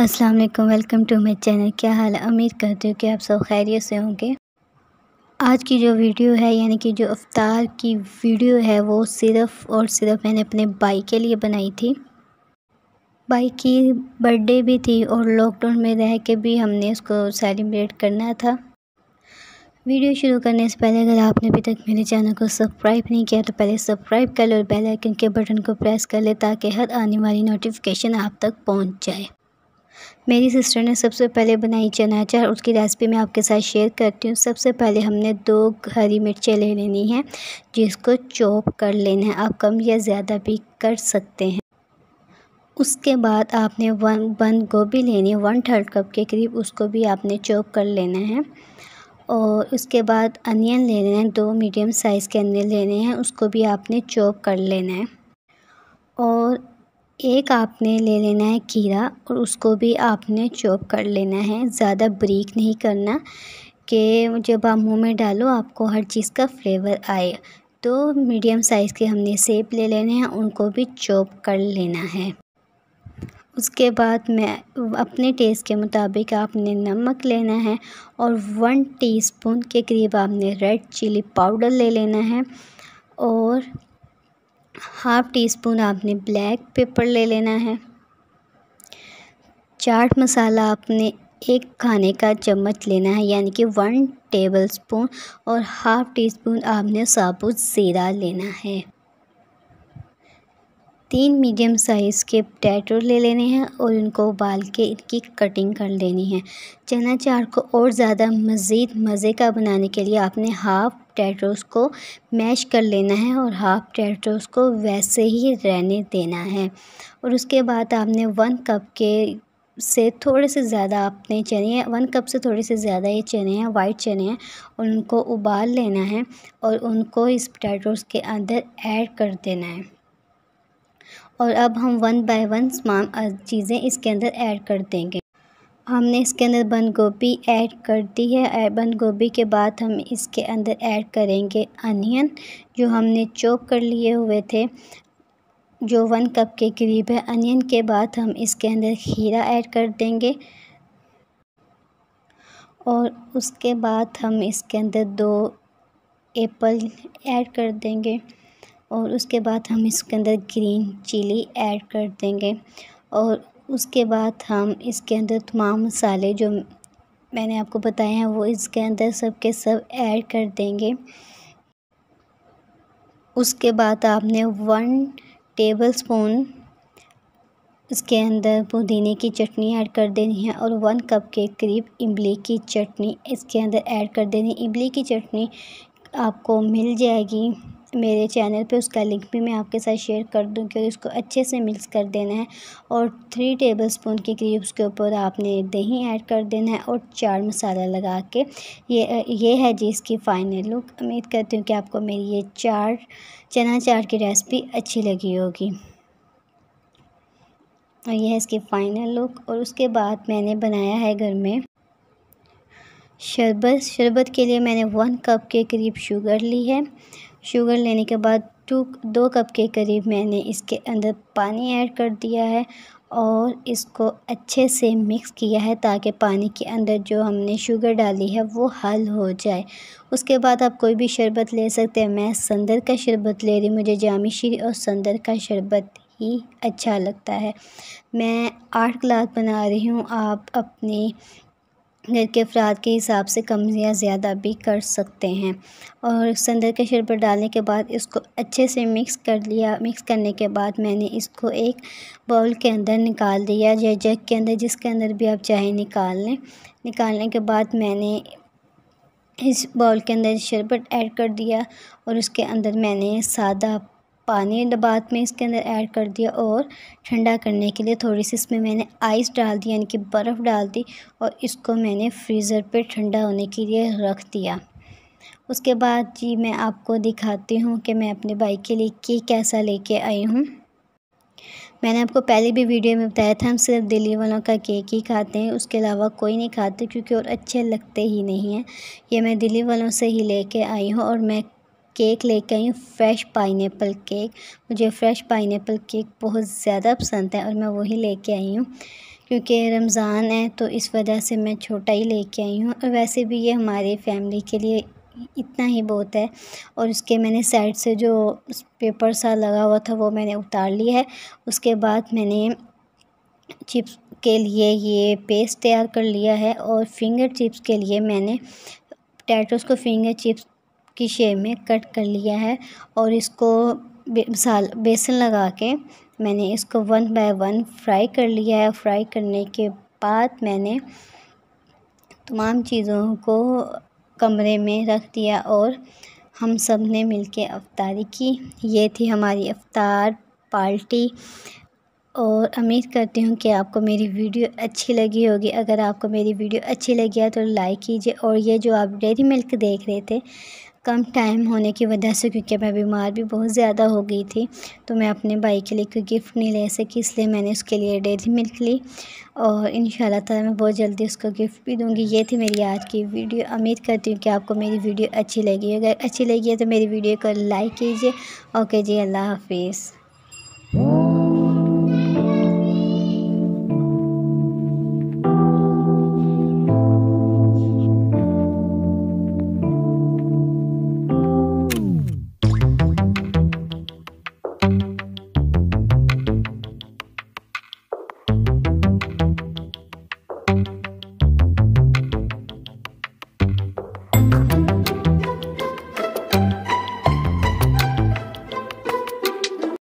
अस्सलाम वालेकुम welcome to my channel क्या हाल उम्मीद करती हूँ कि आप सब खैरियत से होंगे आज की जो वीडियो है यानी कि जो अवतार की वीडियो है वो सिर्फ़ और सिर्फ मैंने अपने भाई के लिए बनाई थी भाई की बर्थडे भी थी और लॉकडाउन में रह के भी हमने उसको सेलिब्रेट करना था वीडियो शुरू करने से पहले अगर आपने अभी तक मेरे चैनल को सब्सक्राइब नहीं किया तो पहले सब्सक्राइब कर लो और बेल आइकन के बटन को प्रेस कर ले ताकि हर आने वाली नोटिफिकेशन आप तक पहुंच जाए मेरी सिस्टर ने सबसे पहले बनाई चना अचार उसकी रेसिपी मैं आपके साथ शेयर करती हूँ सबसे पहले हमने दो हरी मिर्चें ले लेनी हैं जिसको चॉप कर लेना है आप कम या ज़्यादा भी कर सकते हैं उसके बाद आपने वन बंद गोभी लेनी है वन थर्ड कप के करीब उसको भी आपने चॉप कर लेना है और उसके बाद अनियन ले लेना है दो मीडियम साइज़ के अनियन लेने हैं उसको भी आपने चॉप कर लेना है और एक आपने ले लेना है खीरा और उसको भी आपने चॉप कर लेना है ज़्यादा ब्रीक नहीं करना कि जब आप मुंह में डालो आपको हर चीज़ का फ्लेवर आए तो मीडियम साइज़ के हमने सेब ले लेने हैं उनको भी चॉप कर लेना है उसके बाद मैं अपने टेस्ट के मुताबिक आपने नमक लेना है और वन टीस्पून के करीब आपने रेड चिली पाउडर ले लेना है और हाफ़ टी स्पून आपने ब्लैक पेपर ले लेना है चाट मसाला आपने एक खाने का चम्मच लेना है यानी कि वन टेबल स्पून और हाफ़ टी स्पून आपने साबुत ज़ीरा लेना है तीन मीडियम साइज़ के टैटू ले लेने हैं और उनको उबाल के इनकी कटिंग कर लेनी है चना चार को और ज़्यादा मज़ीद मज़े का बनाने के लिए आपने हाफ़ टैटोस को मैश कर लेना है और हाफ़ टैटोस को वैसे ही रहने देना है और उसके बाद आपने वन कप के से थोड़े से ज़्यादा आपने चने वन कप से थोड़े से ज़्यादा ये चने हैं वाइट चने हैं उनको उबाल लेना है और उनको इस पटाटोस के अंदर ऐड कर देना है और अब हम वन बाय वन तमाम चीज़ें इसके अंदर ऐड कर देंगे हमने इसके अंदर बंद गोभी ऐड कर दी है बंद गोभी के बाद हम इसके अंदर ऐड करेंगे अनियन जो हमने चॉप कर लिए हुए थे जो वन कप के करीब है अनियन के बाद हम इसके अंदर खीरा ऐड कर देंगे और उसके बाद हम इसके अंदर दो एप्पल ऐड कर देंगे और उसके बाद हम इसके अंदर ग्रीन चिली ऐड कर देंगे और उसके बाद हम इसके अंदर तमाम मसाले जो मैंने आपको बताए हैं वो इसके अंदर सब के सब ऐड कर देंगे उसके बाद आपने वन टेबल स्पून इसके अंदर पुदीने की चटनी ऐड कर देनी है और वन कप के करीब इमली की चटनी इसके अंदर ऐड कर देनी इमली की चटनी आपको मिल जाएगी मेरे चैनल पे उसका लिंक भी मैं आपके साथ शेयर कर दूँ क्योंकि उसको अच्छे से मिक्स कर देना है और थ्री टेबल स्पून के करीब उसके ऊपर आपने दही ऐड कर देना है और चार मसाला लगा के ये ये है जी इसकी फ़ाइनल लुक उम्मीद करती हूँ कि आपको मेरी ये चार चना चार की रेसिपी अच्छी लगी होगी और यह है इसकी फ़ाइनल लुक और उसके बाद मैंने बनाया है घर में शरबत शरबत के लिए मैंने वन कप के करीब शुगर ली है शुगर लेने के बाद टू दो कप के करीब मैंने इसके अंदर पानी ऐड कर दिया है और इसको अच्छे से मिक्स किया है ताकि पानी के अंदर जो हमने शुगर डाली है वो हल हो जाए उसके बाद आप कोई भी शरबत ले सकते हैं मैं संदर का शरबत ले रही हूँ मुझे जामी श्री और संदर का शरबत ही अच्छा लगता है मैं आठ ग्लास बना रही हूँ आप अपने घर के अफराद के हिसाब से कम या ज़्यादा भी कर सकते हैं और संदर के शरबत डालने के बाद इसको अच्छे से मिक्स कर लिया मिक्स करने के बाद मैंने इसको एक बाउल के अंदर निकाल दिया या जग के अंदर जिसके अंदर भी आप चाहे निकाल लें निकालने के बाद मैंने इस बाउल के अंदर शरबत ऐड कर दिया और उसके अंदर मैंने सादा पानी बाद में इसके अंदर ऐड कर दिया और ठंडा करने के लिए थोड़ी सी इसमें मैंने आइस डाल दी यानी कि बर्फ़ डाल दी और इसको मैंने फ्रीज़र पे ठंडा होने के लिए रख दिया उसके बाद जी मैं आपको दिखाती हूँ कि मैं अपने बाइक के लिए केक कैसा लेके आई हूँ मैंने आपको पहले भी वीडियो में बताया था हम सिर्फ दिल्ली वालों का केक ही खाते हैं उसके अलावा कोई नहीं खाते क्योंकि और अच्छे लगते ही नहीं हैं ये मैं दिल्ली वालों से ही लेके आई हूँ और मैं केक लेके आई हूँ फ्रेश पाइनएप्पल केक मुझे फ्रेश पाइनएप्पल केक बहुत ज़्यादा पसंद है और मैं वही लेके आई हूँ क्योंकि रमज़ान है तो इस वजह से मैं छोटा ही लेके आई हूँ और वैसे भी ये हमारी फैमिली के लिए इतना ही बहुत है और उसके मैंने साइड से जो पेपर सा लगा हुआ था वो मैंने उतार लिया है उसके बाद मैंने चिप्स के लिए ये पेस्ट तैयार कर लिया है और फिंगर चिप्स के लिए मैंने टैटोस को फिंगर चिप्स की शेप में कट कर लिया है और इसको मसाल बेसन लगा के मैंने इसको वन बाय वन फ्राई कर लिया है फ्राई करने के बाद मैंने तमाम चीज़ों को कमरे में रख दिया और हम सब ने मिल के अफ्तारी की ये थी हमारी अफ्तार पार्टी और उम्मीद करती हूँ कि आपको मेरी वीडियो अच्छी लगी होगी अगर आपको मेरी वीडियो अच्छी लगी है तो लाइक कीजिए और ये जो आप डेरी मिल्क देख रहे थे कम टाइम होने की वजह से क्योंकि मैं बीमार भी बहुत ज़्यादा हो गई थी तो मैं अपने भाई के लिए कोई गिफ्ट नहीं ले सकी इसलिए मैंने उसके लिए डेरी मिल्क ली और इन ताला मैं बहुत जल्दी उसको गिफ्ट भी दूँगी ये थी मेरी आज की वीडियो उम्मीद करती हूँ कि आपको मेरी वीडियो अच्छी लगी अगर अच्छी लगी है तो मेरी वीडियो को लाइक कीजिए ओके जी अल्लाह हाफिज़